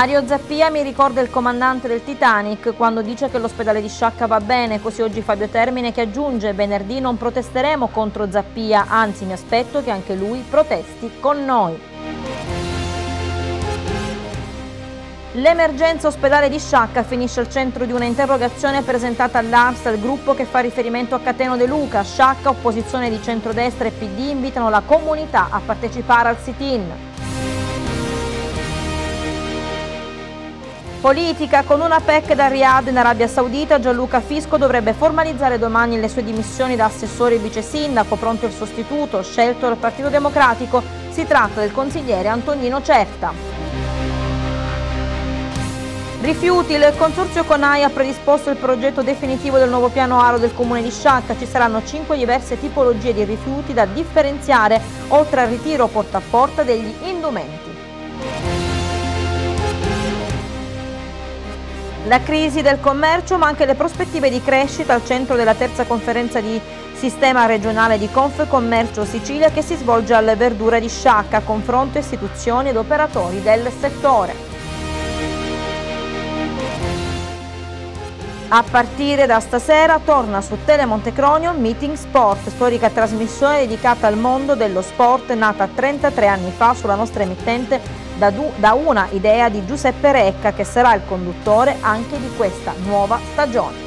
Mario Zappia mi ricorda il comandante del Titanic quando dice che l'ospedale di Sciacca va bene, così oggi Fabio Termine che aggiunge venerdì non protesteremo contro Zappia, anzi mi aspetto che anche lui protesti con noi. L'emergenza ospedale di Sciacca finisce al centro di una interrogazione presentata all'Arsal, gruppo che fa riferimento a Cateno De Luca. Sciacca, opposizione di centrodestra e PD invitano la comunità a partecipare al sit-in. Politica, con una PEC da Riyadh in Arabia Saudita, Gianluca Fisco dovrebbe formalizzare domani le sue dimissioni da assessore e vice sindaco, pronto il sostituto, scelto dal Partito Democratico. Si tratta del consigliere Antonino Certa. Rifiuti, il consorzio Conai ha predisposto il progetto definitivo del nuovo piano aro del comune di Sciacca. Ci saranno cinque diverse tipologie di rifiuti da differenziare, oltre al ritiro porta a porta degli indumenti. La crisi del commercio ma anche le prospettive di crescita al centro della terza conferenza di sistema regionale di Confcommercio Sicilia che si svolge alle Verdure di Sciacca, confronto istituzioni ed operatori del settore. A partire da stasera torna su Telemonte Cronio Meeting Sport, storica trasmissione dedicata al mondo dello sport nata 33 anni fa sulla nostra emittente da, da una idea di Giuseppe Recca che sarà il conduttore anche di questa nuova stagione.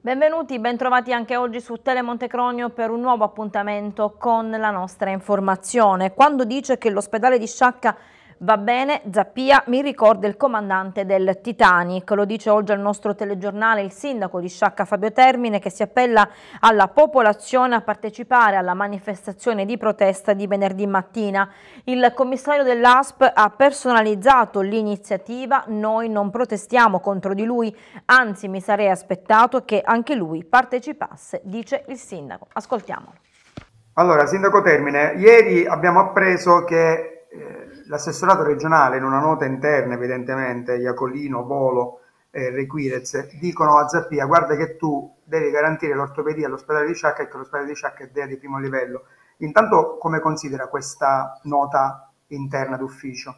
Benvenuti, bentrovati anche oggi su Telemonte Cronio per un nuovo appuntamento con la nostra informazione. Quando dice che l'ospedale di Sciacca Va bene, Zappia mi ricorda il comandante del Titanic, lo dice oggi al nostro telegiornale il sindaco di Sciacca Fabio Termine che si appella alla popolazione a partecipare alla manifestazione di protesta di venerdì mattina. Il commissario dell'ASP ha personalizzato l'iniziativa, noi non protestiamo contro di lui, anzi mi sarei aspettato che anche lui partecipasse, dice il sindaco. Ascoltiamolo. Allora, sindaco Termine, ieri abbiamo appreso che... Eh L'assessorato regionale, in una nota interna evidentemente, Iacolino, Volo e Requirez, dicono a Zappia guarda che tu devi garantire l'ortopedia all'ospedale di Sciacca e che l'ospedale di Sciacca è DEA di primo livello. Intanto come considera questa nota interna d'ufficio?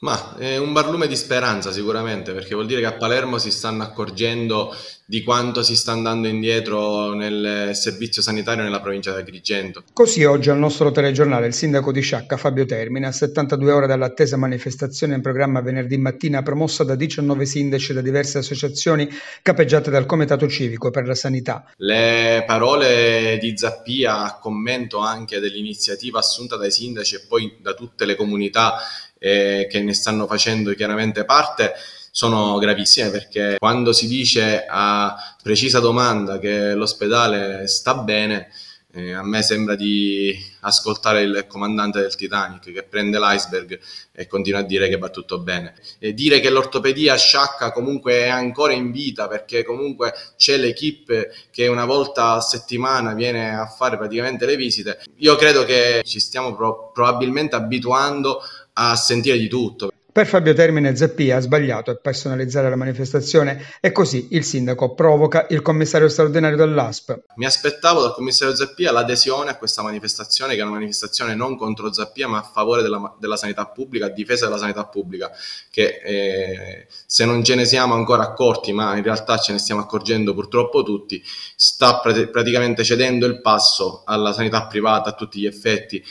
Ma è un barlume di speranza sicuramente, perché vuol dire che a Palermo si stanno accorgendo di quanto si sta andando indietro nel servizio sanitario nella provincia di Agrigento. Così oggi al nostro telegiornale il sindaco di Sciacca Fabio Termina, a 72 ore dall'attesa manifestazione in programma venerdì mattina promossa da 19 sindaci da diverse associazioni capeggiate dal Comitato Civico per la Sanità. Le parole di Zappia a commento anche dell'iniziativa assunta dai sindaci e poi da tutte le comunità eh, che ne stanno facendo chiaramente parte sono gravissime perché quando si dice a precisa domanda che l'ospedale sta bene, eh, a me sembra di ascoltare il comandante del Titanic che prende l'iceberg e continua a dire che va tutto bene. E dire che l'ortopedia sciacca comunque è ancora in vita perché comunque c'è l'equipe che una volta a settimana viene a fare praticamente le visite. Io credo che ci stiamo pro- probabilmente abituando a sentire di tutto. Per Fabio Termine Zappia ha sbagliato a personalizzare la manifestazione e così il sindaco provoca il commissario straordinario dell'ASP. Mi aspettavo dal commissario Zappia l'adesione a questa manifestazione, che è una manifestazione non contro Zappia ma a favore della, della sanità pubblica, a difesa della sanità pubblica, che eh, se non ce ne siamo ancora accorti, ma in realtà ce ne stiamo accorgendo purtroppo tutti, sta pr- praticamente cedendo il passo alla sanità privata a tutti gli effetti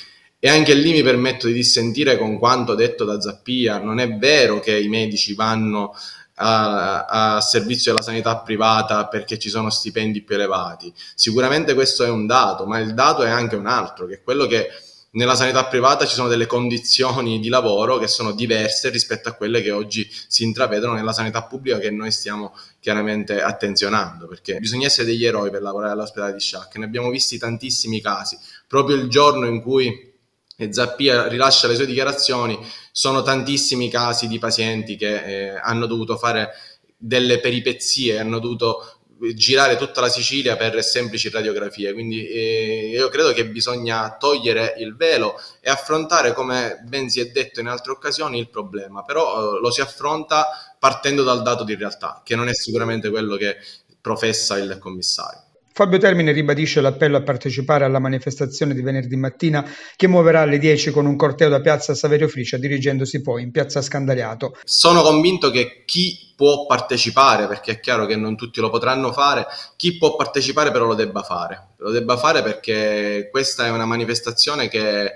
e anche lì mi permetto di dissentire con quanto detto da Zappia. Non è vero che i medici vanno a, a, servizio della sanità privata perché ci sono stipendi più elevati. Sicuramente questo è un dato, ma il dato è anche un altro, che è quello che nella sanità privata ci sono delle condizioni di lavoro che sono diverse rispetto a quelle che oggi si intravedono nella sanità pubblica che noi stiamo chiaramente attenzionando, perché bisogna essere degli eroi per lavorare all'ospedale di Sciacca, ne abbiamo visti tantissimi casi, proprio il giorno in cui e Zappia rilascia le sue dichiarazioni, sono tantissimi casi di pazienti che eh, hanno dovuto fare delle peripezie, hanno dovuto eh, girare tutta la Sicilia per semplici radiografie, quindi eh, io credo che bisogna togliere il velo e affrontare, come ben si è detto in altre occasioni, il problema, però eh, lo si affronta partendo dal dato di realtà, che non è sicuramente quello che professa il commissario. Fabio Termine ribadisce l'appello a partecipare alla manifestazione di venerdì mattina che muoverà alle 10 con un corteo da piazza Saverio Fricia dirigendosi poi in piazza Scandaliato. Sono convinto che chi può partecipare, perché è chiaro che non tutti lo potranno fare, chi può partecipare però lo debba fare. Lo debba fare perché questa è una manifestazione che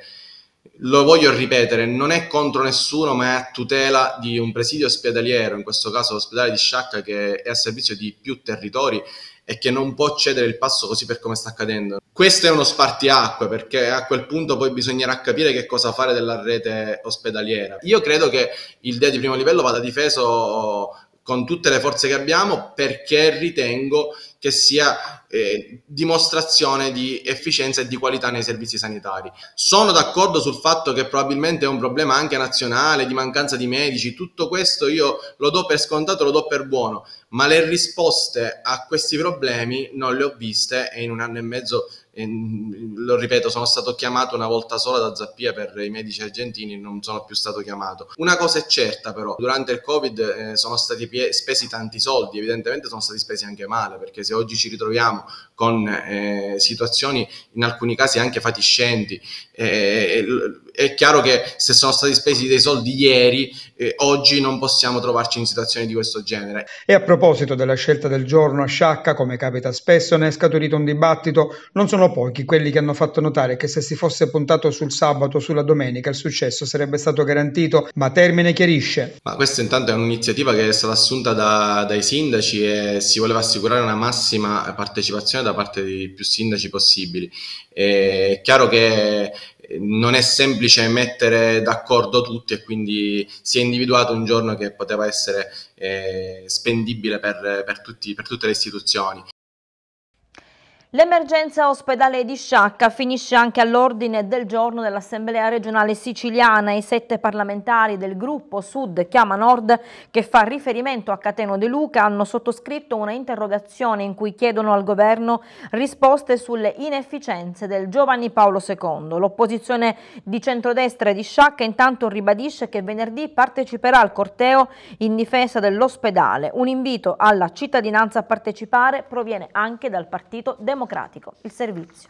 lo voglio ripetere, non è contro nessuno, ma è a tutela di un presidio ospedaliero, in questo caso l'ospedale di Sciacca, che è a servizio di più territori e che non può cedere il passo così per come sta accadendo. Questo è uno spartiacque perché a quel punto poi bisognerà capire che cosa fare della rete ospedaliera. Io credo che il DEA di primo livello vada difeso con tutte le forze che abbiamo perché ritengo che sia eh, dimostrazione di efficienza e di qualità nei servizi sanitari. Sono d'accordo sul fatto che probabilmente è un problema anche nazionale, di mancanza di medici, tutto questo io lo do per scontato, lo do per buono, ma le risposte a questi problemi non le ho viste e in un anno e mezzo e, mm, lo ripeto, sono stato chiamato una volta sola da Zappia per i medici argentini non sono più stato chiamato. Una cosa è certa però, durante il Covid eh, sono stati pie- spesi tanti soldi, evidentemente sono stati spesi anche male, perché se oggi ci ritroviamo con eh, situazioni in alcuni casi anche fatiscenti, eh, è chiaro che se sono stati spesi dei soldi ieri, eh, oggi non possiamo trovarci in situazioni di questo genere. E a proposito della scelta del giorno a Sciacca, come capita spesso, ne è scaturito un dibattito. Non sono pochi quelli che hanno fatto notare che se si fosse puntato sul sabato o sulla domenica il successo sarebbe stato garantito, ma Termine chiarisce. Ma questa intanto è un'iniziativa che è stata assunta da, dai sindaci e si voleva assicurare una massima partecipazione da parte di più sindaci possibili. Eh, è chiaro che non è semplice mettere d'accordo tutti e quindi si è individuato un giorno che poteva essere eh, spendibile per, per, tutti, per tutte le istituzioni. L'emergenza ospedale di Sciacca finisce anche all'ordine del giorno dell'Assemblea regionale siciliana. I sette parlamentari del gruppo Sud Chiama Nord, che fa riferimento a Cateno De Luca, hanno sottoscritto una interrogazione in cui chiedono al governo risposte sulle inefficienze del Giovanni Paolo II. L'opposizione di centrodestra di Sciacca intanto ribadisce che venerdì parteciperà al corteo in difesa dell'ospedale. Un invito alla cittadinanza a partecipare proviene anche dal Partito Democratico democratico, il servizio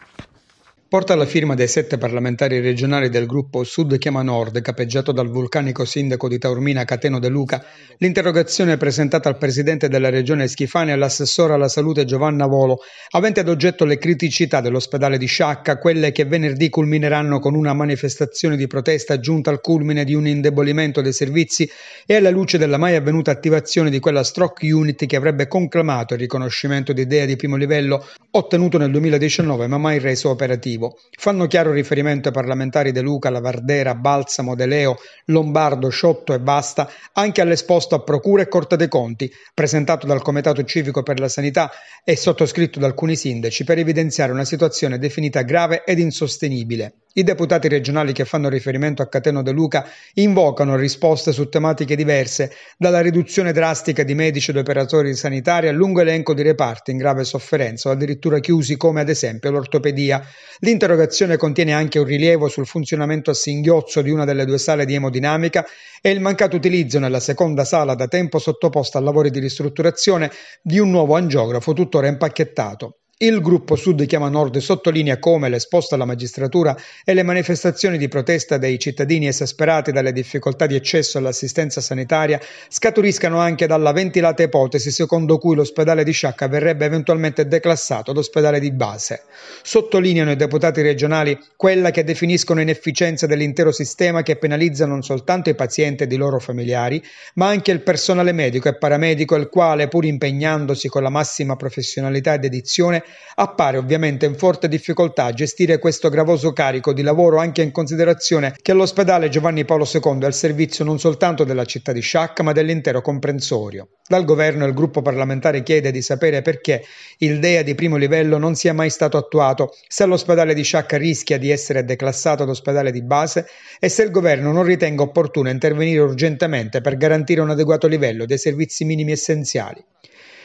porta la firma dei sette parlamentari regionali del gruppo Sud Chiama Nord, capeggiato dal vulcanico sindaco di Taormina Cateno De Luca, l'interrogazione presentata al presidente della regione Schifani e all'assessore alla salute Giovanna Volo, avente ad oggetto le criticità dell'ospedale di Sciacca, quelle che venerdì culmineranno con una manifestazione di protesta giunta al culmine di un indebolimento dei servizi e alla luce della mai avvenuta attivazione di quella stroke unit che avrebbe conclamato il riconoscimento di idea di primo livello ottenuto nel 2019 ma mai reso operativo motivo. Fanno chiaro riferimento ai parlamentari De Luca, Lavardera, Balsamo, De Leo, Lombardo, Sciotto e Basta, anche all'esposto a Procura e Corte dei Conti, presentato dal Comitato Civico per la Sanità e sottoscritto da alcuni sindaci, per evidenziare una situazione definita grave ed insostenibile. I deputati regionali che fanno riferimento a Cateno De Luca invocano risposte su tematiche diverse, dalla riduzione drastica di medici ed operatori sanitari al lungo elenco di reparti in grave sofferenza o addirittura chiusi come ad esempio l'ortopedia. L'interrogazione contiene anche un rilievo sul funzionamento a singhiozzo di una delle due sale di emodinamica e il mancato utilizzo nella seconda sala da tempo sottoposta a lavori di ristrutturazione di un nuovo angiografo tuttora impacchettato. Il gruppo Sud chiama Nord sottolinea come l'esposta alla magistratura e le manifestazioni di protesta dei cittadini esasperati dalle difficoltà di accesso all'assistenza sanitaria scaturiscano anche dalla ventilata ipotesi secondo cui l'ospedale di Sciacca verrebbe eventualmente declassato ad ospedale di base. Sottolineano i deputati regionali quella che definiscono inefficienza dell'intero sistema che penalizza non soltanto i pazienti ed i loro familiari, ma anche il personale medico e paramedico, il quale, pur impegnandosi con la massima professionalità e dedizione, appare ovviamente in forte difficoltà a gestire questo gravoso carico di lavoro anche in considerazione che l'ospedale Giovanni Paolo II è al servizio non soltanto della città di Sciacca ma dell'intero comprensorio. Dal governo il gruppo parlamentare chiede di sapere perché il DEA di primo livello non sia mai stato attuato, se l'ospedale di Sciacca rischia di essere declassato ad ospedale di base e se il governo non ritenga opportuno intervenire urgentemente per garantire un adeguato livello dei servizi minimi essenziali.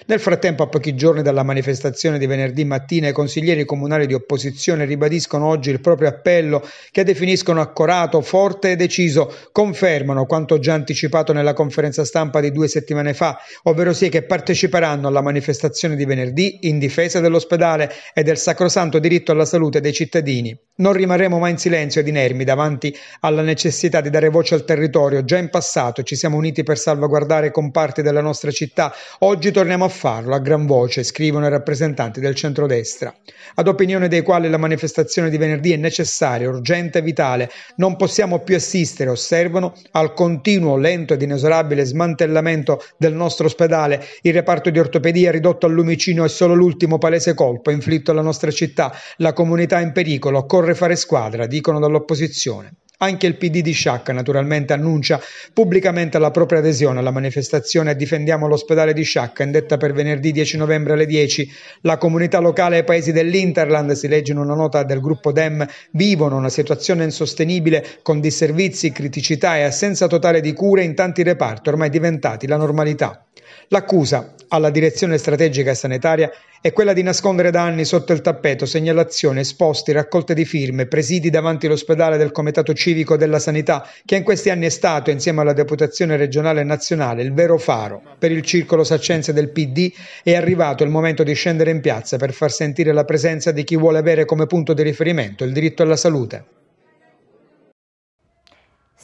Nel frattempo, a pochi giorni dalla manifestazione di venerdì mattina, i consiglieri comunali di opposizione ribadiscono oggi il proprio appello che definiscono accorato, forte e deciso. Confermano quanto già anticipato nella conferenza stampa di due settimane fa, ovvero sì che parteciperanno alla manifestazione di venerdì in difesa dell'ospedale e del sacrosanto diritto alla salute dei cittadini. Non rimarremo mai in silenzio ed inermi davanti alla necessità di dare voce al territorio. Già in passato ci siamo uniti per salvaguardare comparti della nostra città. Oggi torniamo a farlo a gran voce, scrivono i rappresentanti del centrodestra, ad opinione dei quali la manifestazione di venerdì è necessaria, urgente e vitale. Non possiamo più assistere, osservano, al continuo, lento ed inesorabile smantellamento del nostro ospedale, il reparto di ortopedia ridotto al lumicino è solo l'ultimo palese colpo inflitto alla nostra città, la comunità è in pericolo, occorre fare squadra, dicono dall'opposizione. Anche il PD di Sciacca naturalmente annuncia pubblicamente la propria adesione alla manifestazione Difendiamo l'ospedale di Sciacca, indetta per venerdì 10 novembre alle 10. La comunità locale e i paesi dell'Interland, si legge in una nota del gruppo DEM, vivono una situazione insostenibile con disservizi, criticità e assenza totale di cure in tanti reparti ormai diventati la normalità. L'accusa alla direzione strategica e sanitaria è quella di nascondere da anni sotto il tappeto segnalazioni, esposti, raccolte di firme, presidi davanti all'ospedale del Comitato Civico della Sanità, che in questi anni è stato, insieme alla deputazione regionale e nazionale, il vero faro. Per il circolo saccense del PD è arrivato il momento di scendere in piazza per far sentire la presenza di chi vuole avere come punto di riferimento il diritto alla salute.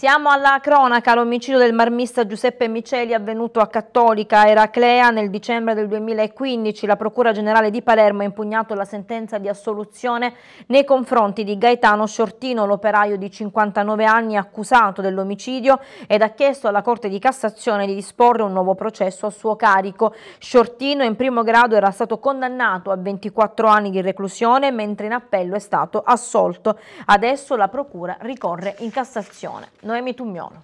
Siamo alla cronaca, l'omicidio del marmista Giuseppe Miceli avvenuto a Cattolica Eraclea nel dicembre del 2015. La Procura Generale di Palermo ha impugnato la sentenza di assoluzione nei confronti di Gaetano Sciortino, l'operaio di 59 anni accusato dell'omicidio ed ha chiesto alla Corte di Cassazione di disporre un nuovo processo a suo carico. Sciortino in primo grado era stato condannato a 24 anni di reclusione mentre in appello è stato assolto. Adesso la Procura ricorre in Cassazione. Noemi Tugnolo.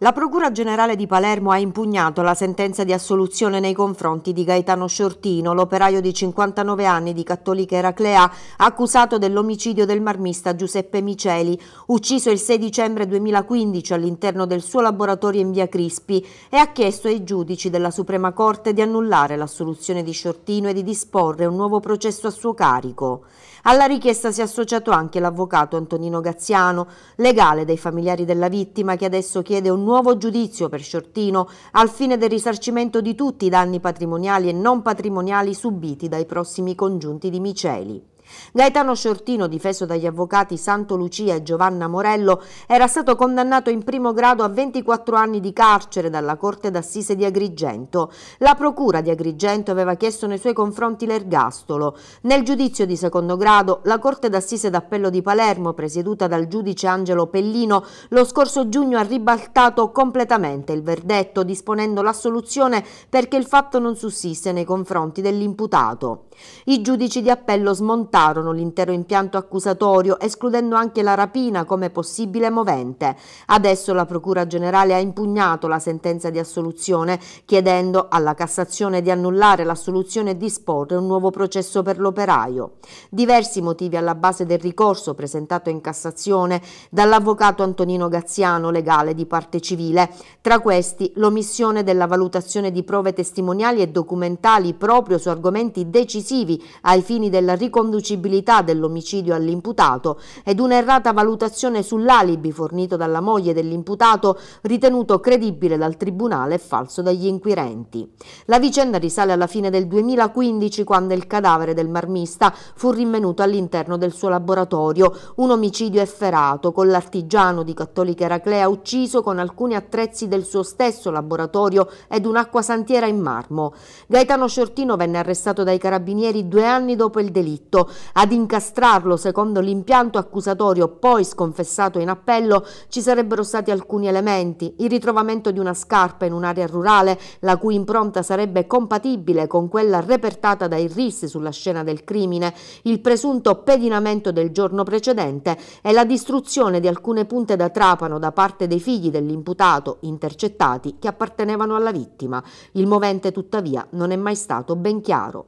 La Procura Generale di Palermo ha impugnato la sentenza di assoluzione nei confronti di Gaetano Sciortino, l'operaio di 59 anni di Cattolica Eraclea, accusato dell'omicidio del marmista Giuseppe Miceli, ucciso il 6 dicembre 2015 all'interno del suo laboratorio in via Crispi, e ha chiesto ai giudici della Suprema Corte di annullare l'assoluzione di Sciortino e di disporre un nuovo processo a suo carico. Alla richiesta si è associato anche l'avvocato Antonino Gazziano, legale dei familiari della vittima, che adesso chiede un nuovo giudizio per Sciortino al fine del risarcimento di tutti i danni patrimoniali e non patrimoniali subiti dai prossimi congiunti di Miceli. Gaetano Sciortino, difeso dagli avvocati Santo Lucia e Giovanna Morello, era stato condannato in primo grado a 24 anni di carcere dalla Corte d'Assise di Agrigento. La Procura di Agrigento aveva chiesto nei suoi confronti l'ergastolo. Nel giudizio di secondo grado, la Corte d'Assise d'Appello di Palermo, presieduta dal giudice Angelo Pellino, lo scorso giugno ha ribaltato completamente il verdetto, disponendo l'assoluzione perché il fatto non sussiste nei confronti dell'imputato. I giudici di appello smontarono accertarono l'intero impianto accusatorio, escludendo anche la rapina come possibile movente. Adesso la Procura Generale ha impugnato la sentenza di assoluzione, chiedendo alla Cassazione di annullare l'assoluzione e disporre un nuovo processo per l'operaio. Diversi motivi alla base del ricorso presentato in Cassazione dall'avvocato Antonino Gazziano, legale di parte civile, tra questi l'omissione della valutazione di prove testimoniali e documentali proprio su argomenti decisivi ai fini della riconduzione l'indeducibilità dell'omicidio all'imputato ed un'errata valutazione sull'alibi fornito dalla moglie dell'imputato ritenuto credibile dal tribunale e falso dagli inquirenti. La vicenda risale alla fine del 2015 quando il cadavere del marmista fu rinvenuto all'interno del suo laboratorio, un omicidio efferato con l'artigiano di Cattolica Eraclea ucciso con alcuni attrezzi del suo stesso laboratorio ed un'acquasantiera in marmo. Gaetano Sciortino venne arrestato dai carabinieri due anni dopo il delitto, ad incastrarlo secondo l'impianto accusatorio poi sconfessato in appello, ci sarebbero stati alcuni elementi, il ritrovamento di una scarpa in un'area rurale la cui impronta sarebbe compatibile con quella repertata dai RIS sulla scena del crimine, il presunto pedinamento del giorno precedente e la distruzione di alcune punte da trapano da parte dei figli dell'imputato intercettati che appartenevano alla vittima. Il movente tuttavia non è mai stato ben chiaro.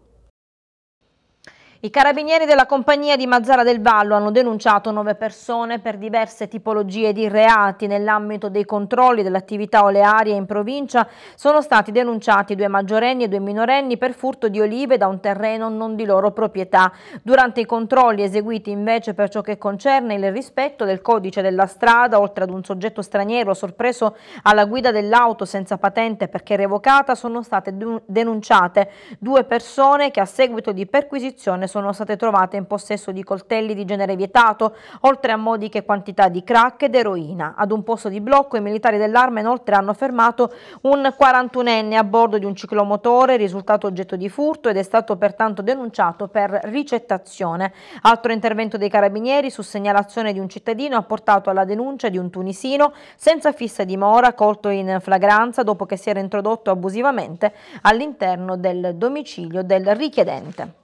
I carabinieri della compagnia di Mazzara del Vallo hanno denunciato nove persone per diverse tipologie di reati. Nell'ambito dei controlli dell'attività olearia in provincia sono stati denunciati due maggiorenni e due minorenni per furto di olive da un terreno non di loro proprietà. Durante i controlli eseguiti invece per ciò che concerne il rispetto del codice della strada, oltre ad un soggetto straniero sorpreso alla guida dell'auto senza patente perché revocata, sono state denunciate due persone che a seguito di perquisizione sono state trovate in possesso di coltelli di genere vietato, oltre a modiche quantità di crack ed eroina. Ad un posto di blocco i militari dell'arma inoltre hanno fermato un 41enne a bordo di un ciclomotore risultato oggetto di furto ed è stato pertanto denunciato per ricettazione. Altro intervento dei carabinieri su segnalazione di un cittadino ha portato alla denuncia di un tunisino senza fissa dimora colto in flagranza dopo che si era introdotto abusivamente all'interno del domicilio del richiedente.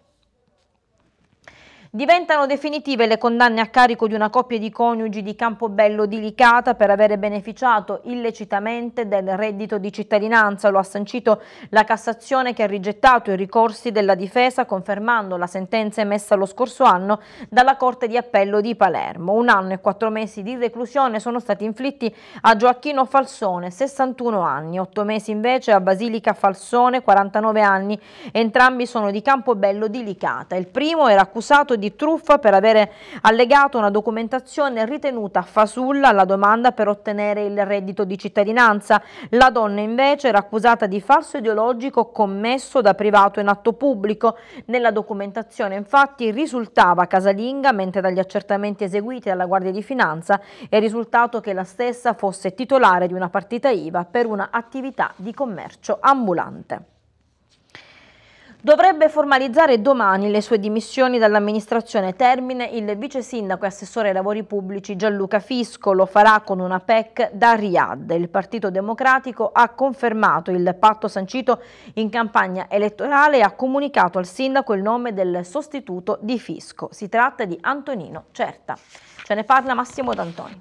Diventano definitive le condanne a carico di una coppia di coniugi di Campobello di Licata per avere beneficiato illecitamente del reddito di cittadinanza. Lo ha sancito la Cassazione che ha rigettato i ricorsi della difesa confermando la sentenza emessa lo scorso anno dalla Corte di Appello di Palermo. Un anno e quattro mesi di reclusione sono stati inflitti a Gioacchino Falsone, 61 anni, otto mesi invece a Basilica Falsone, 49 anni. Entrambi sono di Campobello di Licata. Il primo era accusato di di truffa per avere allegato una documentazione ritenuta fasulla alla domanda per ottenere il reddito di cittadinanza. La donna invece era accusata di falso ideologico commesso da privato in atto pubblico. Nella documentazione infatti risultava casalinga, mentre dagli accertamenti eseguiti dalla Guardia di Finanza è risultato che la stessa fosse titolare di una partita IVA per una attività di commercio ambulante dovrebbe formalizzare domani le sue dimissioni dall'amministrazione Termine. Il vice sindaco e assessore ai lavori pubblici Gianluca Fisco lo farà con una PEC da Riyadh. Il Partito Democratico ha confermato il patto sancito in campagna elettorale e ha comunicato al sindaco il nome del sostituto di Fisco. Si tratta di Antonino Certa. Ce ne parla Massimo D'Antoni.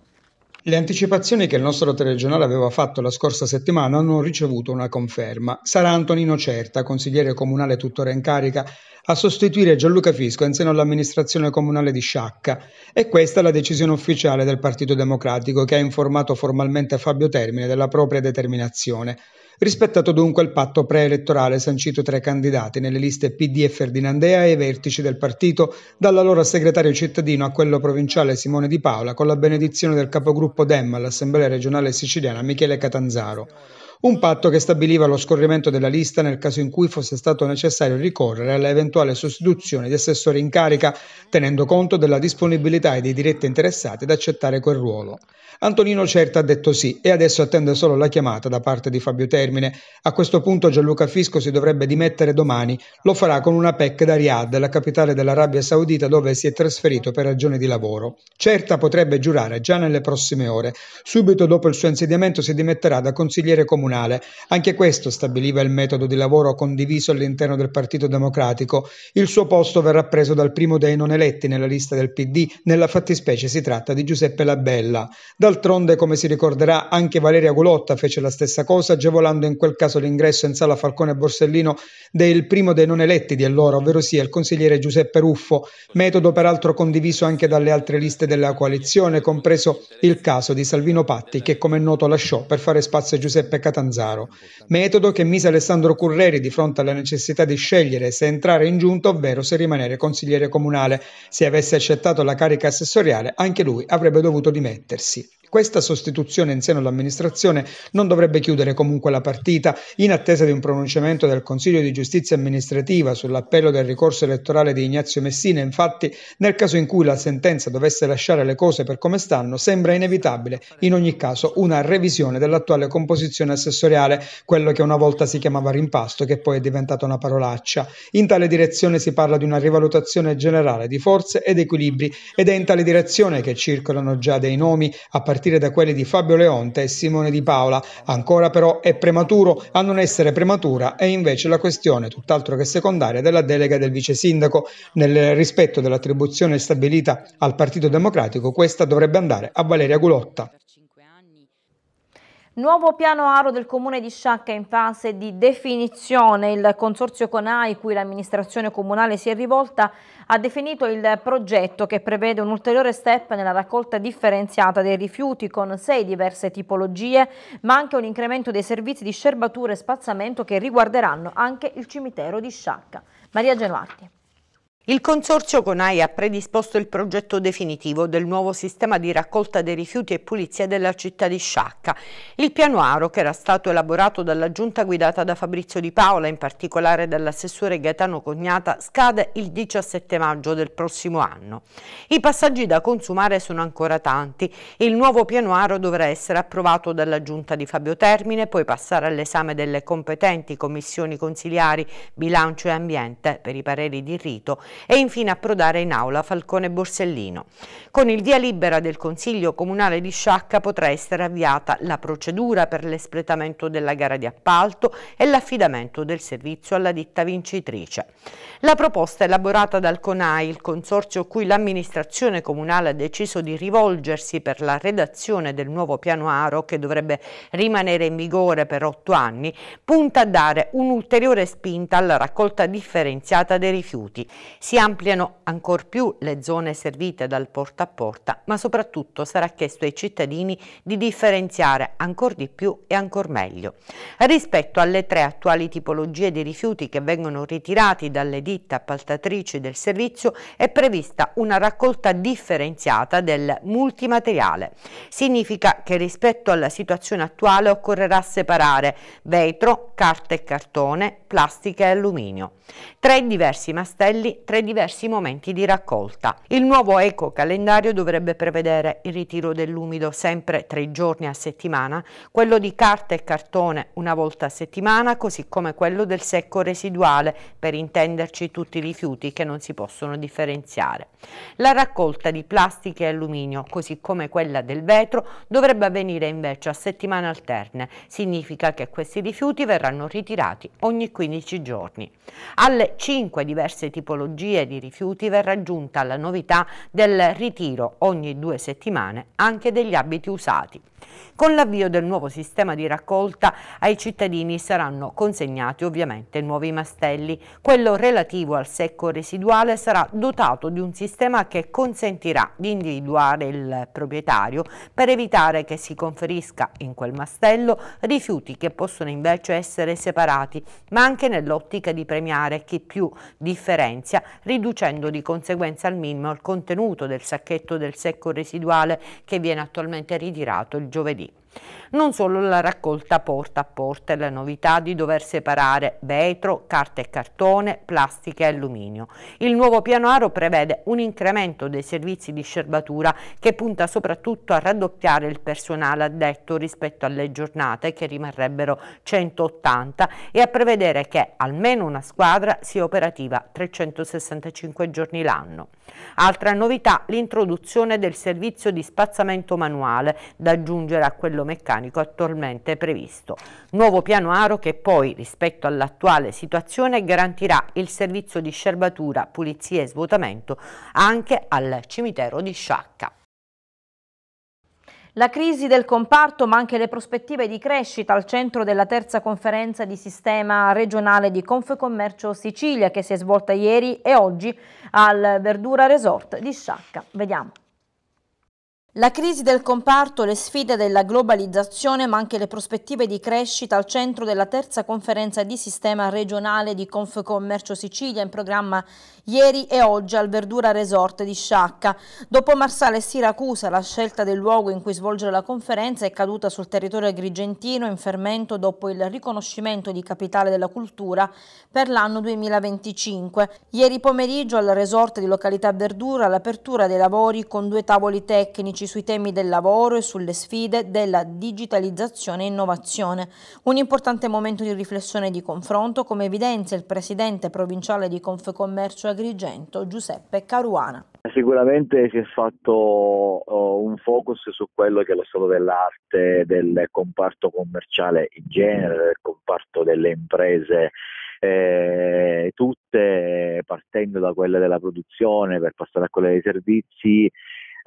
Le anticipazioni che il nostro telegiornale aveva fatto la scorsa settimana hanno ricevuto una conferma. Sarà Antonino Certa, consigliere comunale tuttora in carica, a sostituire Gianluca Fisco in seno all'amministrazione comunale di Sciacca. E questa è la decisione ufficiale del Partito Democratico che ha informato formalmente Fabio Termine della propria determinazione. Rispettato dunque il patto preelettorale sancito tra i candidati nelle liste PD e Ferdinandea e i vertici del partito, dall'allora segretario cittadino a quello provinciale Simone Di Paola, con la benedizione del capogruppo Dem all'Assemblea regionale siciliana Michele Catanzaro un patto che stabiliva lo scorrimento della lista nel caso in cui fosse stato necessario ricorrere all'eventuale sostituzione di assessore in carica, tenendo conto della disponibilità e dei diretti interessati ad accettare quel ruolo. Antonino Certa ha detto sì e adesso attende solo la chiamata da parte di Fabio Termine. A questo punto Gianluca Fisco si dovrebbe dimettere domani, lo farà con una PEC da Riyadh, la capitale dell'Arabia Saudita dove si è trasferito per ragioni di lavoro. Certa potrebbe giurare già nelle prossime ore. Subito dopo il suo insediamento si dimetterà da consigliere comunale comunale. Anche questo stabiliva il metodo di lavoro condiviso all'interno del Partito Democratico. Il suo posto verrà preso dal primo dei non eletti nella lista del PD, nella fattispecie si tratta di Giuseppe Labella. D'altronde, come si ricorderà, anche Valeria Gulotta fece la stessa cosa, agevolando in quel caso l'ingresso in sala Falcone Borsellino del primo dei non eletti di allora, ovvero sia il consigliere Giuseppe Ruffo, metodo peraltro condiviso anche dalle altre liste della coalizione, compreso il caso di Salvino Patti, che come è noto lasciò per fare spazio a Giuseppe Catanzaro Catanzaro, metodo che mise Alessandro Curreri di fronte alla necessità di scegliere se entrare in giunta ovvero se rimanere consigliere comunale. Se avesse accettato la carica assessoriale, anche lui avrebbe dovuto dimettersi. Questa sostituzione insieme all'amministrazione non dovrebbe chiudere comunque la partita in attesa di un pronunciamento del Consiglio di Giustizia amministrativa sull'appello del ricorso elettorale di Ignazio Messina. Infatti, nel caso in cui la sentenza dovesse lasciare le cose per come stanno, sembra inevitabile in ogni caso una revisione dell'attuale composizione assessoriale, quello che una volta si chiamava rimpasto, che poi è diventata una parolaccia. In tale direzione si parla di una rivalutazione generale di forze ed equilibri ed è in tale direzione che circolano già dei nomi a partire partire da quelli di Fabio Leonte e Simone Di Paola. Ancora però è prematuro, a non essere prematura è invece la questione, tutt'altro che secondaria, della delega del vice sindaco. Nel rispetto dell'attribuzione stabilita al Partito Democratico, questa dovrebbe andare a Valeria Gulotta. Nuovo piano aro del comune di Sciacca in fase di definizione. Il consorzio Conai, cui l'amministrazione comunale si è rivolta, ha definito il progetto che prevede un ulteriore step nella raccolta differenziata dei rifiuti con sei diverse tipologie, ma anche un incremento dei servizi di scerbatura e spazzamento che riguarderanno anche il cimitero di Sciacca. Maria Genoardi. Il Consorzio CONAI ha predisposto il progetto definitivo del nuovo sistema di raccolta dei rifiuti e pulizia della città di Sciacca. Il piano Aro, che era stato elaborato dalla giunta guidata da Fabrizio Di Paola, in particolare dall'assessore Gaetano Cognata, scade il 17 maggio del prossimo anno. I passaggi da consumare sono ancora tanti. Il nuovo piano Aro dovrà essere approvato dalla giunta di Fabio Termine, poi passare all'esame delle competenti commissioni consiliari bilancio e ambiente per i pareri di rito e infine approdare in aula Falcone Borsellino. Con il via libera del Consiglio Comunale di Sciacca potrà essere avviata la procedura per l'espletamento della gara di appalto e l'affidamento del servizio alla ditta vincitrice. La proposta elaborata dal CONAI, il consorzio cui l'amministrazione comunale ha deciso di rivolgersi per la redazione del nuovo piano Aro che dovrebbe rimanere in vigore per otto anni, punta a dare un'ulteriore spinta alla raccolta differenziata dei rifiuti. Si ampliano ancor più le zone servite dal porta a porta, ma soprattutto sarà chiesto ai cittadini di differenziare ancor di più e ancor meglio. Rispetto alle tre attuali tipologie di rifiuti che vengono ritirati dalle ditte appaltatrici del servizio, è prevista una raccolta differenziata del multimateriale. Significa che rispetto alla situazione attuale occorrerà separare vetro, carta e cartone, plastica e alluminio. Tre diversi mastelli, tre inoltre diversi momenti di raccolta. Il nuovo eco-calendario dovrebbe prevedere il ritiro dell'umido sempre tre giorni a settimana, quello di carta e cartone una volta a settimana, così come quello del secco residuale, per intenderci tutti i rifiuti che non si possono differenziare. La raccolta di plastica e alluminio, così come quella del vetro, dovrebbe avvenire invece a settimane alterne. Significa che questi rifiuti verranno ritirati ogni 15 giorni. Alle 5 diverse tipologie tipologie di rifiuti verrà aggiunta la novità del ritiro ogni due settimane anche degli abiti usati. Con l'avvio del nuovo sistema di raccolta ai cittadini saranno consegnati ovviamente nuovi mastelli. Quello relativo al secco residuale sarà dotato di un sistema che consentirà di individuare il proprietario per evitare che si conferisca in quel mastello rifiuti che possono invece essere separati, ma anche nell'ottica di premiare chi più differenzia riducendo di conseguenza al minimo il contenuto del sacchetto del secco residuale che viene attualmente ritirato il giovedì. Non solo la raccolta porta a porta e la novità di dover separare vetro, carta e cartone, plastica e alluminio. Il nuovo piano Aro prevede un incremento dei servizi di scerbatura che punta soprattutto a raddoppiare il personale addetto rispetto alle giornate che rimarrebbero 180 e a prevedere che almeno una squadra sia operativa 365 giorni l'anno. Altra novità l'introduzione del servizio di spazzamento manuale da aggiungere a quello meccanico attualmente previsto. Nuovo piano Aro che poi, rispetto all'attuale situazione, garantirà il servizio di scerbatura, pulizia e svuotamento anche al cimitero di Sciacca. La crisi del comparto ma anche le prospettive di crescita al centro della terza conferenza di sistema regionale di Confecommercio Sicilia che si è svolta ieri e oggi al Verdura Resort di Sciacca. Vediamo. La crisi del comparto, le sfide della globalizzazione ma anche le prospettive di crescita al centro della terza conferenza di sistema regionale di Confcommercio Sicilia in programma ieri e oggi al Verdura Resort di Sciacca. Dopo Marsale e Siracusa la scelta del luogo in cui svolgere la conferenza è caduta sul territorio agrigentino in fermento dopo il riconoscimento di capitale della cultura per l'anno 2025. Ieri pomeriggio al resort di località Verdura l'apertura dei lavori con due tavoli tecnici sintetici sui temi del lavoro e sulle sfide della digitalizzazione e innovazione. Un importante momento di riflessione e di confronto, come evidenzia il presidente provinciale di Confcommercio Agrigento, Giuseppe Caruana. Sicuramente si è fatto oh, un focus su quello che è lo stato dell'arte del comparto commerciale in genere, del comparto delle imprese eh, tutte eh, partendo da quelle della produzione per passare a quelle dei servizi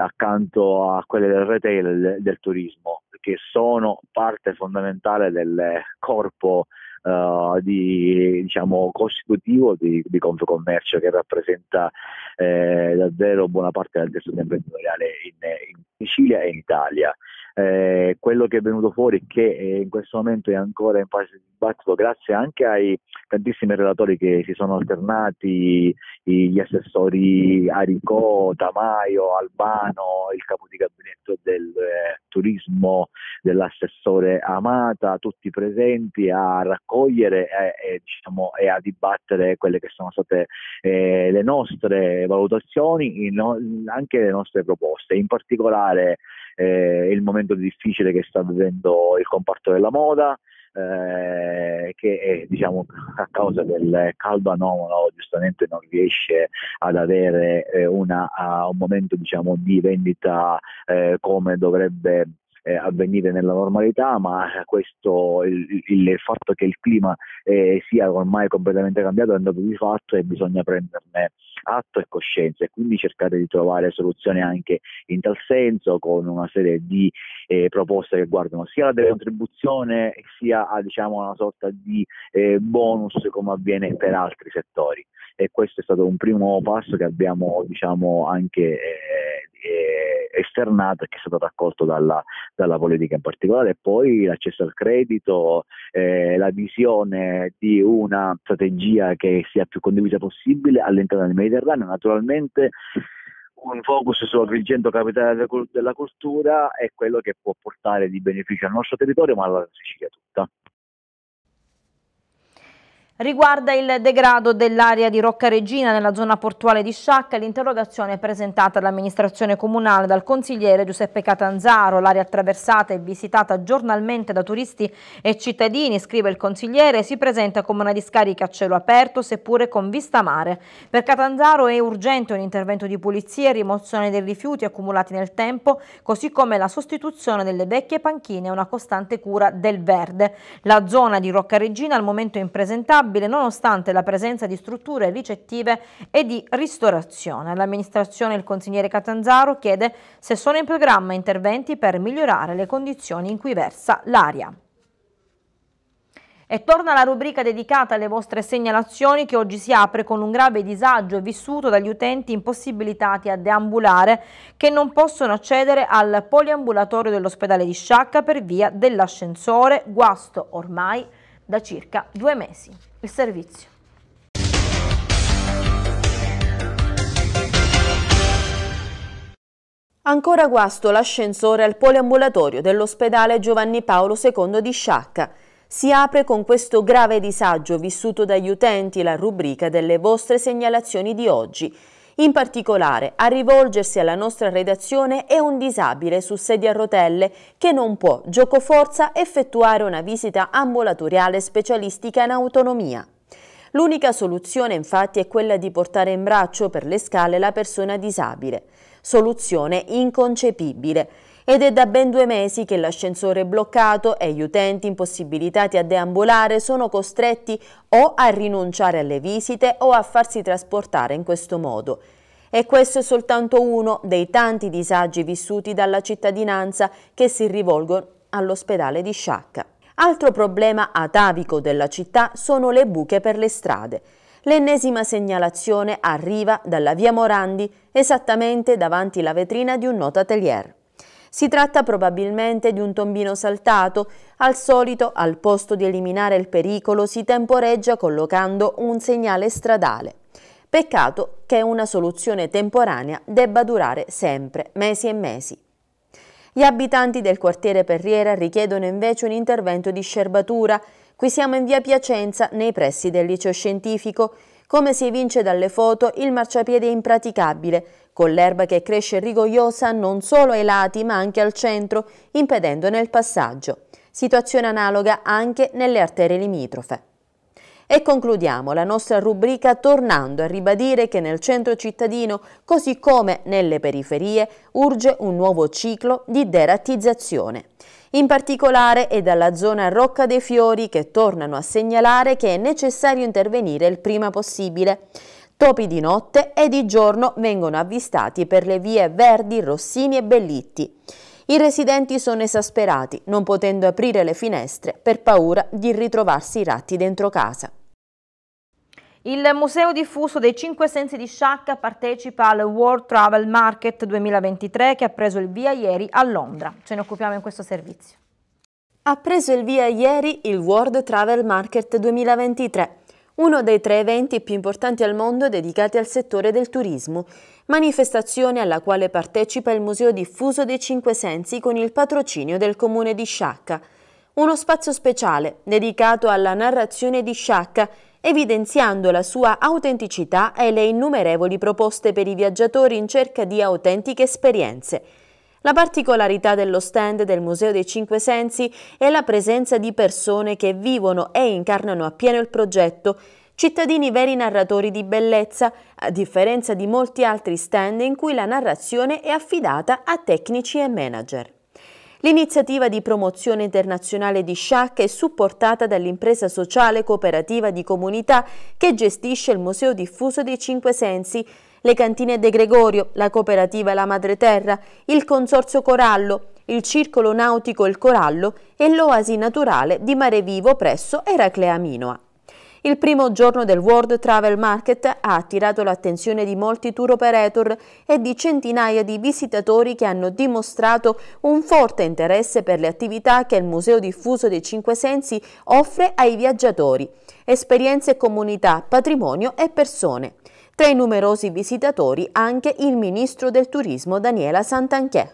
accanto a quelle del retail e del, turismo, che sono parte fondamentale del corpo Uh, di, diciamo, costitutivo di, di Confcommercio che rappresenta eh, davvero buona parte del tessuto imprenditoriale in, in, Sicilia e in Italia. Eh, quello che è venuto fuori che eh, in questo momento è ancora in fase di dibattito grazie anche ai tantissimi relatori che si sono alternati, gli assessori Aricò, Tamaio, Albano, il capo di gabinetto del eh, turismo dell'assessore Amata, tutti presenti a raccogliere eh, e, diciamo, e a dibattere quelle che sono state eh, le nostre valutazioni, in, anche le nostre proposte, in particolare eh, il momento difficile che sta vivendo il comparto della moda, eh, che è, diciamo, a causa del caldo anomalo giustamente non riesce ad avere eh, una, un momento diciamo, di vendita eh, come dovrebbe eh, avvenire nella normalità, ma questo, il, il fatto che il clima eh, sia ormai completamente cambiato è andato di fatto e bisogna prenderne atto e coscienza e quindi cercate di trovare soluzioni anche in tal senso con una serie di eh, proposte che guardano sia la decontribuzione sia a diciamo, una sorta di eh, bonus come avviene per altri settori e questo è stato un primo passo che abbiamo diciamo, anche eh, eh esternato e che è stato raccolto dalla, dalla, politica in particolare e poi l'accesso al credito, eh, la visione di una strategia che sia più condivisa possibile all'interno del Mediterraneo Mediterraneo, naturalmente un focus sull'Agrigento capitale della cultura è quello che può portare di beneficio al nostro territorio ma alla Sicilia tutta. Riguarda il degrado dell'area di Rocca Regina nella zona portuale di Sciacca, l'interrogazione è presentata all'amministrazione comunale dal consigliere Giuseppe Catanzaro. L'area attraversata e visitata giornalmente da turisti e cittadini, scrive il consigliere, si presenta come una discarica a cielo aperto, seppure con vista mare. Per Catanzaro è urgente un intervento di pulizia e rimozione dei rifiuti accumulati nel tempo, così come la sostituzione delle vecchie panchine e una costante cura del verde. La zona di Rocca Regina al momento è impresentabile stabile nonostante la presenza di strutture ricettive e di ristorazione. All'amministrazione il consigliere Catanzaro chiede se sono in programma interventi per migliorare le condizioni in cui versa l'aria. E torna la rubrica dedicata alle vostre segnalazioni che oggi si apre con un grave disagio vissuto dagli utenti impossibilitati a deambulare che non possono accedere al poliambulatorio dell'ospedale di Sciacca per via dell'ascensore, guasto ormai da circa due mesi il servizio. Ancora guasto l'ascensore al poliambulatorio dell'ospedale Giovanni Paolo II di Sciacca. Si apre con questo grave disagio vissuto dagli utenti la rubrica delle vostre segnalazioni di oggi. In particolare, a rivolgersi alla nostra redazione è un disabile su sedia a rotelle che non può, gioco forza, effettuare una visita ambulatoriale specialistica in autonomia. L'unica soluzione infatti è quella di portare in braccio per le scale la persona disabile. Soluzione inconcepibile ed è da ben due mesi che l'ascensore è bloccato e gli utenti impossibilitati a deambulare sono costretti o a rinunciare alle visite o a farsi trasportare in questo modo. E questo è soltanto uno dei tanti disagi vissuti dalla cittadinanza che si rivolgono all'ospedale di Sciacca. Altro problema atavico della città sono le buche per le strade. L'ennesima segnalazione arriva dalla via Morandi, esattamente davanti la vetrina di un noto atelier. Si tratta probabilmente di un tombino saltato. Al solito, al posto di eliminare il pericolo, si temporeggia collocando un segnale stradale. Peccato che una soluzione temporanea debba durare sempre, mesi e mesi. Gli abitanti del quartiere Perriera richiedono invece un intervento di scerbatura. Qui siamo in via Piacenza, nei pressi del liceo scientifico. Come si evince dalle foto, il marciapiede è impraticabile, con l'erba che cresce rigogliosa non solo ai lati ma anche al centro, impedendone il passaggio. Situazione analoga anche nelle arterie limitrofe. E concludiamo la nostra rubrica tornando a ribadire che nel centro cittadino, così come nelle periferie, urge un nuovo ciclo di derattizzazione. In particolare è dalla zona Rocca dei Fiori che tornano a segnalare che è necessario intervenire il prima possibile. Topi di notte e di giorno vengono avvistati per le vie Verdi, Rossini e Bellitti. I residenti sono esasperati, non potendo aprire le finestre per paura di ritrovarsi i ratti dentro casa. Il Museo Diffuso dei Cinque Sensi di Sciacca partecipa al World Travel Market 2023 che ha preso il via ieri a Londra. Ce ne occupiamo in questo servizio. Ha preso il via ieri il World Travel Market 2023 uno dei tre eventi più importanti al mondo dedicati al settore del turismo, manifestazione alla quale partecipa il Museo Diffuso dei Cinque Sensi con il patrocinio del comune di Sciacca. Uno spazio speciale dedicato alla narrazione di Sciacca, evidenziando la sua autenticità e le innumerevoli proposte per i viaggiatori in cerca di autentiche esperienze. La particolarità dello stand del Museo dei Cinque Sensi è la presenza di persone che vivono e incarnano appieno il progetto, cittadini veri narratori di bellezza, a differenza di molti altri stand in cui la narrazione è affidata a tecnici e manager. L'iniziativa di promozione internazionale di Sciac è supportata dall'impresa sociale cooperativa di comunità che gestisce il Museo Diffuso dei Cinque Sensi, le cantine De Gregorio, la cooperativa La Madre Terra, il consorzio Corallo, il circolo nautico Il Corallo e l'oasi naturale di Mare Vivo presso Eraclea Minoa. Il primo giorno del World Travel Market ha attirato l'attenzione di molti tour operator e di centinaia di visitatori che hanno dimostrato un forte interesse per le attività che il Museo Diffuso dei Cinque Sensi offre ai viaggiatori, esperienze e comunità, patrimonio e persone. Tra i numerosi visitatori anche il ministro del turismo Daniela Santanchè.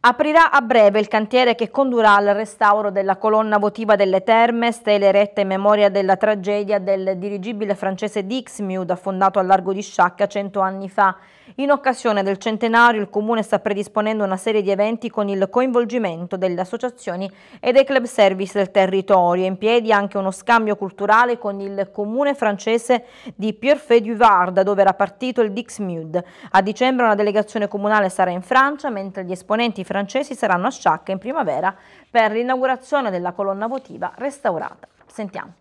Aprirà a breve il cantiere che condurrà al restauro della colonna votiva delle terme, stele erette in memoria della tragedia del dirigibile francese Dixmude affondato al largo di Sciacca cento anni fa. In occasione del centenario il Comune sta predisponendo una serie di eventi con il coinvolgimento delle associazioni e dei club service del territorio. In piedi anche uno scambio culturale con il Comune francese di Pierfait du Vard, dove era partito il Dixmude. A dicembre una delegazione comunale sarà in Francia, mentre gli esponenti francesi saranno a Sciacca in primavera per l'inaugurazione della colonna votiva restaurata. Sentiamo.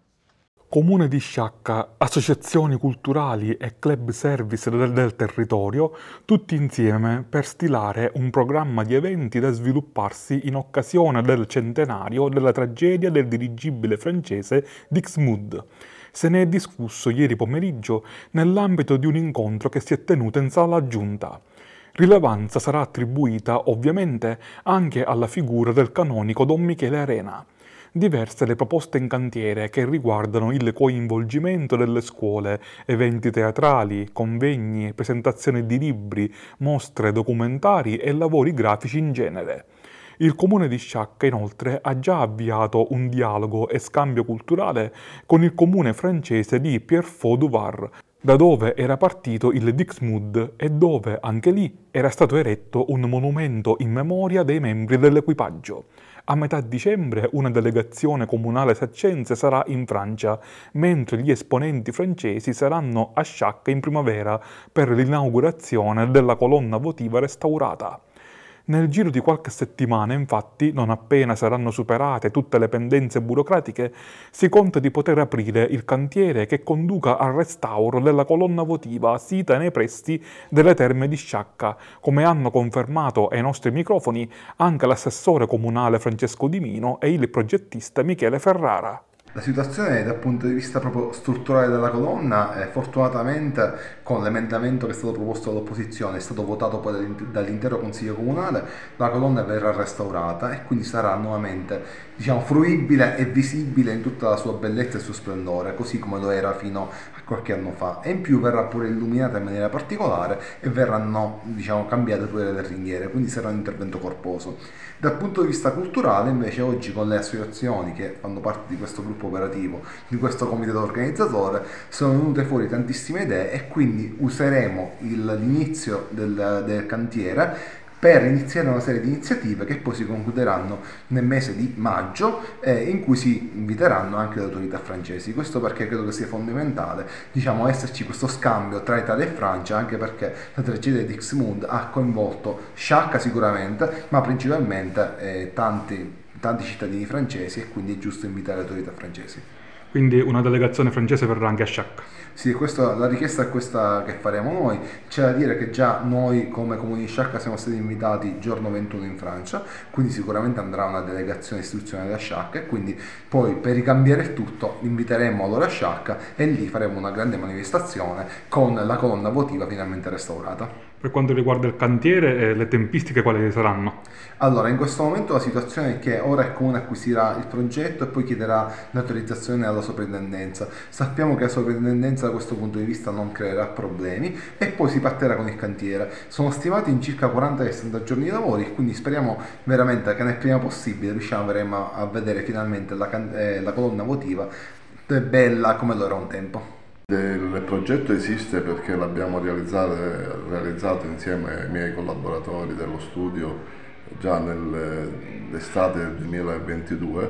Comune di Sciacca, associazioni culturali e club service del, del, territorio, tutti insieme per stilare un programma di eventi da svilupparsi in occasione del centenario della tragedia del dirigibile francese Dixmude. Se ne è discusso ieri pomeriggio nell'ambito di un incontro che si è tenuto in sala aggiunta. Rilevanza sarà attribuita ovviamente anche alla figura del canonico Don Michele Arena diverse le proposte in cantiere che riguardano il coinvolgimento delle scuole, eventi teatrali, convegni, presentazioni di libri, mostre, documentari e lavori grafici in genere. Il comune di Sciacca inoltre ha già avviato un dialogo e scambio culturale con il comune francese di Pierrefonds du Var, da dove era partito il Dixmude e dove anche lì era stato eretto un monumento in memoria dei membri dell'equipaggio. A metà dicembre una delegazione comunale saccense sarà in Francia, mentre gli esponenti francesi saranno a Sciacca in primavera per l'inaugurazione della colonna votiva restaurata. Nel giro di qualche settimana, infatti, non appena saranno superate tutte le pendenze burocratiche, si conta di poter aprire il cantiere che conduca al restauro della colonna votiva sita nei pressi delle terme di Sciacca, come hanno confermato ai nostri microfoni anche l'assessore comunale Francesco Di Mino e il progettista Michele Ferrara. La situazione dal punto di vista proprio strutturale della colonna, eh, fortunatamente con l'emendamento che è stato proposto dall'opposizione, è stato votato poi dall'intero Consiglio Comunale, la colonna verrà restaurata e quindi sarà nuovamente diciamo, fruibile e visibile in tutta la sua bellezza e il suo splendore, così come lo era fino qualche anno fa e in più verrà pure illuminata in maniera particolare e verranno diciamo, cambiate pure le ringhiere, quindi sarà un intervento corposo. Dal punto di vista culturale invece oggi con le associazioni che fanno parte di questo gruppo operativo, di questo comitato organizzatore, sono venute fuori tantissime idee e quindi useremo il, l'inizio del, del cantiere per iniziare una serie di iniziative che poi si concluderanno nel mese di maggio eh, in cui si inviteranno anche le autorità francesi. Questo perché credo che sia fondamentale diciamo, esserci questo scambio tra Italia e Francia anche perché la tragedia di Xmund ha coinvolto Sciacca sicuramente ma principalmente eh, tanti, tanti cittadini francesi e quindi è giusto invitare le autorità francesi quindi una delegazione francese verrà anche a Sciacca. Sì, questa, la richiesta è questa che faremo noi. C'è da dire che già noi come Comuni di Sciacca siamo stati invitati giorno 21 in Francia, quindi sicuramente andrà una delegazione istituzionale da Sciacca e quindi poi per ricambiare il tutto inviteremo allora a Sciacca e lì faremo una grande manifestazione con la colonna votiva finalmente restaurata. Per quanto riguarda il cantiere, e le tempistiche quali saranno? Allora, in questo momento la situazione è che ora il comune acquisirà il progetto e poi chiederà l'autorizzazione alla soprintendenza. Sappiamo che la soprintendenza da questo punto di vista non creerà problemi e poi si partirà con il cantiere. Sono stimati in circa 40-60 giorni di lavori, quindi speriamo veramente che nel prima possibile riusciamo a vedere finalmente la, eh, la colonna votiva bella come lo era un tempo. Il progetto esiste perché l'abbiamo realizzato insieme ai miei collaboratori dello studio già nell'estate del 2022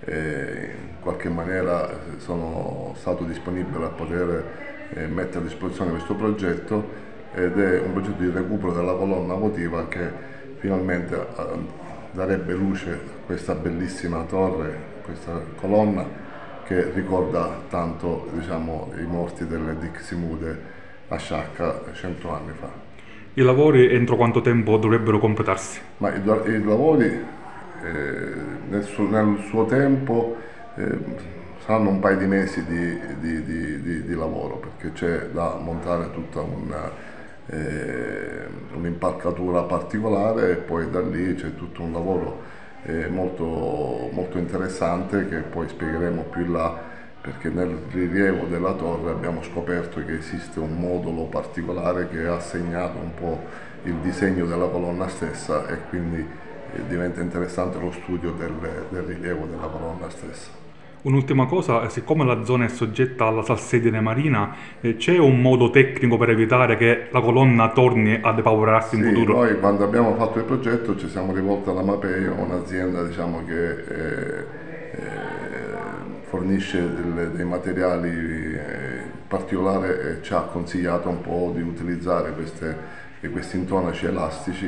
e in qualche maniera sono stato disponibile a poter eh, mettere a disposizione questo progetto ed è un progetto di recupero della colonna votiva che finalmente eh, darebbe luce a questa bellissima torre, questa colonna che ricorda tanto diciamo, i morti delle Diximude a Sciacca cento anni fa. I lavori entro quanto tempo dovrebbero completarsi? Ma i, i lavori eh, nel, suo, nel, suo, tempo eh, saranno un paio di mesi di, di, di, di lavoro perché c'è da montare tutta una, eh, un'impalcatura particolare e poi da lì c'è tutto un lavoro molto, molto interessante che poi spiegheremo più in là perché nel rilievo della torre abbiamo scoperto che esiste un modulo particolare che ha segnato un po' il disegno della colonna stessa e quindi eh, diventa interessante lo studio del, del rilievo della colonna stessa. Un'ultima cosa, eh, siccome la zona è soggetta alla salsedine marina, eh, c'è un modo tecnico per evitare che la colonna torni a depauperarsi sì, in futuro? Noi quando abbiamo fatto il progetto ci siamo rivolti alla Mapei, un'azienda diciamo, che eh, eh, fornisce del, dei materiali in eh, particolare ci ha consigliato un po' di utilizzare queste, questi intonaci elastici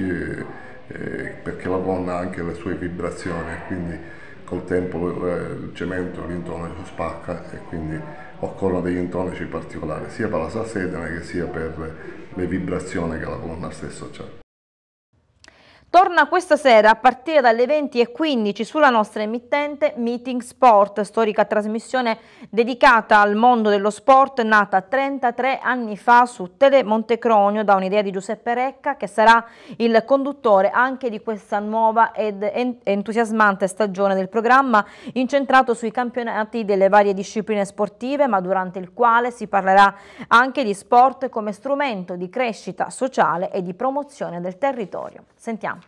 perché la colonna ha anche le sue vibrazioni. Quindi, col tempo eh, il cemento, l'intonaco spacca e quindi occorrono degli intonaci particolari sia per la salsedine che sia per le vibrazioni che la colonna stessa ha. Torna questa sera a partire dalle 20.15 sulla nostra emittente Meeting Sport, storica trasmissione dedicata al mondo dello sport nata 33 anni fa su Tele Montecronio da un'idea di Giuseppe Recca che sarà il conduttore anche di questa nuova ed entusiasmante stagione del programma incentrato sui campionati delle varie discipline sportive ma durante il quale si parlerà anche di sport come strumento di crescita sociale e di promozione del territorio. Sentiamo.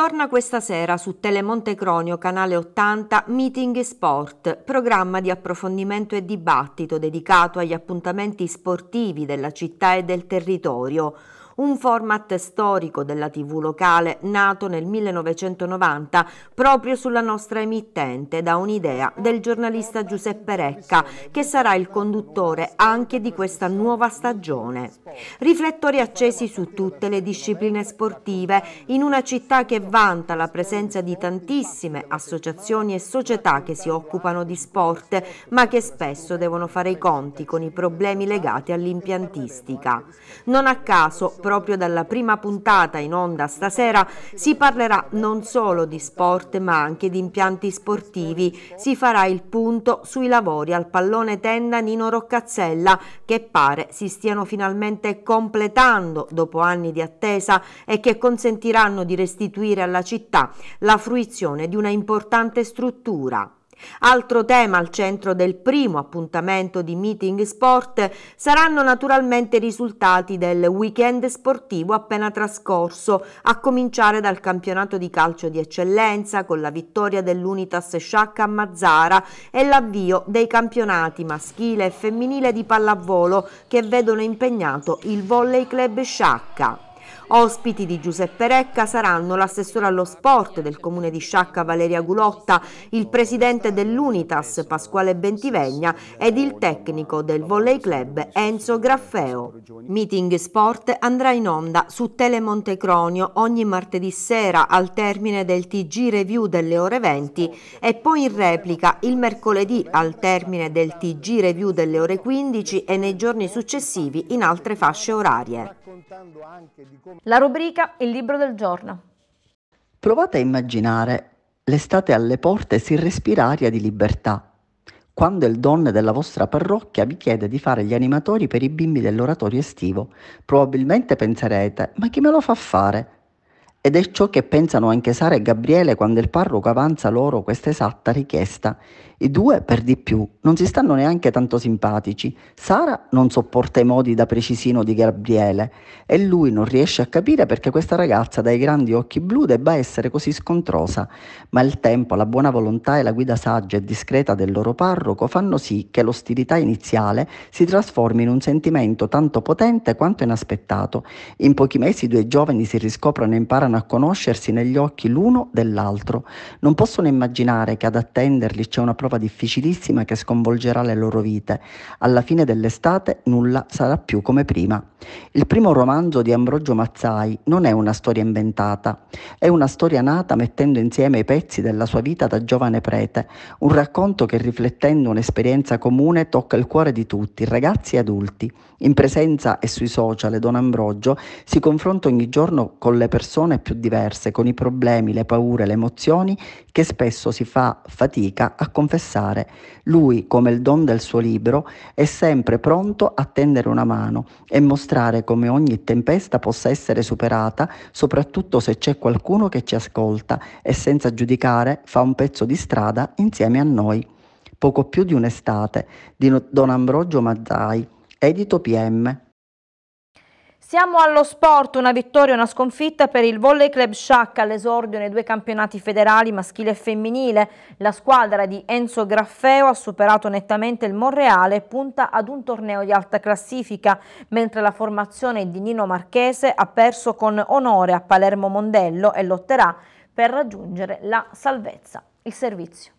Torna questa sera su Telemonte Cronio, canale 80, Meeting Sport, programma di approfondimento e dibattito dedicato agli appuntamenti sportivi della città e del territorio un format storico della TV locale nato nel 1990 proprio sulla nostra emittente da un'idea del giornalista Giuseppe Recca che sarà il conduttore anche di questa nuova stagione. Riflettori accesi su tutte le discipline sportive in una città che vanta la presenza di tantissime associazioni e società che si occupano di sport ma che spesso devono fare i conti con i problemi legati all'impiantistica. Non a caso, proprio dalla prima puntata in onda stasera si parlerà non solo di sport ma anche di impianti sportivi. Si farà il punto sui lavori al pallone tenda Nino Roccazzella che pare si stiano finalmente completando dopo anni di attesa e che consentiranno di restituire alla città la fruizione di una importante struttura. Altro tema al centro del primo appuntamento di Meeting Sport saranno naturalmente i risultati del weekend sportivo appena trascorso, a cominciare dal campionato di calcio di eccellenza con la vittoria dell'Unitas Sciacca a Mazzara e l'avvio dei campionati maschile e femminile di pallavolo che vedono impegnato il Volley Club Sciacca. Ospiti di Giuseppe Recca saranno l'assessore allo sport del comune di Sciacca Valeria Gulotta, il presidente dell'Unitas Pasquale Bentivegna ed il tecnico del Volley Club Enzo Graffeo. Meeting Sport andrà in onda su Telemonte Cronio ogni martedì sera al termine del TG Review delle ore 20 e poi in replica il mercoledì al termine del TG Review delle ore 15 e nei giorni successivi in altre fasce orarie. La rubrica Il libro del giorno. Provate a immaginare, l'estate alle porte si respira aria di libertà. Quando il don della vostra parrocchia vi chiede di fare gli animatori per i bimbi dell'oratorio estivo, probabilmente penserete, ma chi me lo fa fare? Ed è ciò che pensano anche Sara e Gabriele quando il parroco avanza loro questa esatta richiesta i due, per di più, non si stanno neanche tanto simpatici. Sara non sopporta i modi da precisino di Gabriele e lui non riesce a capire perché questa ragazza dai grandi occhi blu debba essere così scontrosa, ma il tempo, la buona volontà e la guida saggia e discreta del loro parroco fanno sì che l'ostilità iniziale si trasformi in un sentimento tanto potente quanto inaspettato. In pochi mesi i due giovani si riscoprono e imparano a conoscersi negli occhi l'uno dell'altro. Non possono immaginare che ad attenderli c'è una profonda prova difficilissima che sconvolgerà le loro vite. Alla fine dell'estate nulla sarà più come prima. Il primo romanzo di Ambrogio Mazzai non è una storia inventata, è una storia nata mettendo insieme i pezzi della sua vita da giovane prete, un racconto che riflettendo un'esperienza comune tocca il cuore di tutti, ragazzi e adulti. In presenza e sui social Don Ambrogio si confronta ogni giorno con le persone più diverse, con i problemi, le paure, le emozioni che spesso si fa fatica a confessare. Lui, come il don del suo libro, è sempre pronto a tendere una mano e mostrare come ogni tempesta possa essere superata, soprattutto se c'è qualcuno che ci ascolta e senza giudicare fa un pezzo di strada insieme a noi. Poco più di un'estate di Don Ambrogio Mazzai. Edito PM. Siamo allo sport, una vittoria e una sconfitta per il Volley Club Sciacca all'esordio nei due campionati federali maschile e femminile. La squadra di Enzo Graffeo ha superato nettamente il Monreale e punta ad un torneo di alta classifica, mentre la formazione di Nino Marchese ha perso con onore a Palermo Mondello e lotterà per raggiungere la salvezza. Il servizio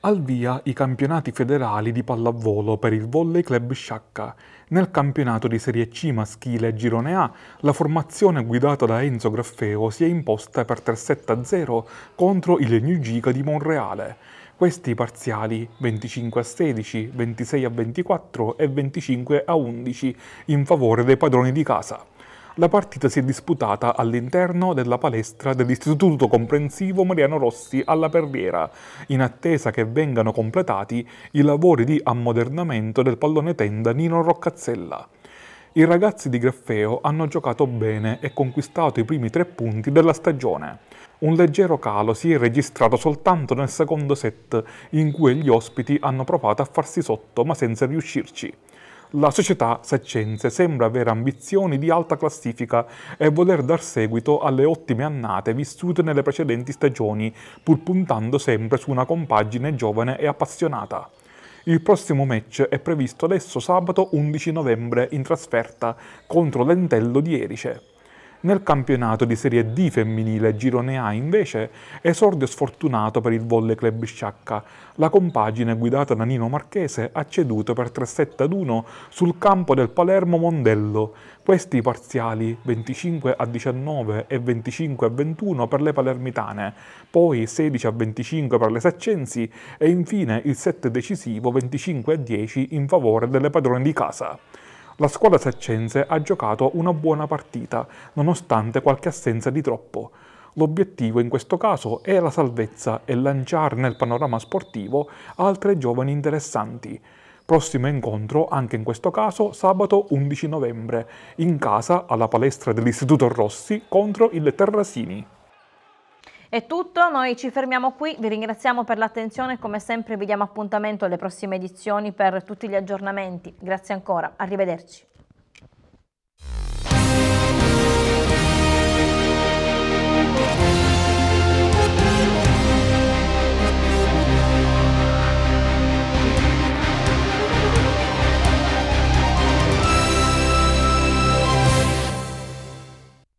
al via i campionati federali di pallavolo per il Volley Club Sciacca. Nel campionato di Serie C maschile Girone A, la formazione guidata da Enzo Graffeo si è imposta per 3-7-0 contro il New Giga di Monreale. Questi parziali 25 a 16, 26 a 24 e 25 a 11 in favore dei padroni di casa. La partita si è disputata all'interno della palestra dell'Istituto Comprensivo Mariano Rossi alla Perriera, in attesa che vengano completati i lavori di ammodernamento del pallone tenda Nino Roccazzella. I ragazzi di Graffeo hanno giocato bene e conquistato i primi tre punti della stagione. Un leggero calo si è registrato soltanto nel secondo set, in cui gli ospiti hanno provato a farsi sotto ma senza riuscirci la società Seccenze sembra avere ambizioni di alta classifica e voler dar seguito alle ottime annate vissute nelle precedenti stagioni, pur puntando sempre su una compagine giovane e appassionata. Il prossimo match è previsto adesso sabato 11 novembre in trasferta contro l'Entello di Erice. Nel campionato di Serie D femminile Girone A invece esordio sfortunato per il Volle Club Sciacca. La compagine guidata da Nino Marchese ha ceduto per 3 7 ad 1 sul campo del Palermo Mondello. Questi parziali 25 a 19 e 25 a 21 per le palermitane, poi 16 a 25 per le saccensi e infine il set decisivo 25 a 10 in favore delle padrone di casa. La squadra saccense ha giocato una buona partita, nonostante qualche assenza di troppo. L'obiettivo in questo caso è la salvezza e lanciare nel panorama sportivo altre giovani interessanti. Prossimo incontro, anche in questo caso, sabato 11 novembre, in casa alla palestra dell'Istituto Rossi contro il Terrasini. È tutto, noi ci fermiamo qui, vi ringraziamo per l'attenzione, e come sempre vi diamo appuntamento alle prossime edizioni per tutti gli aggiornamenti. Grazie ancora, arrivederci.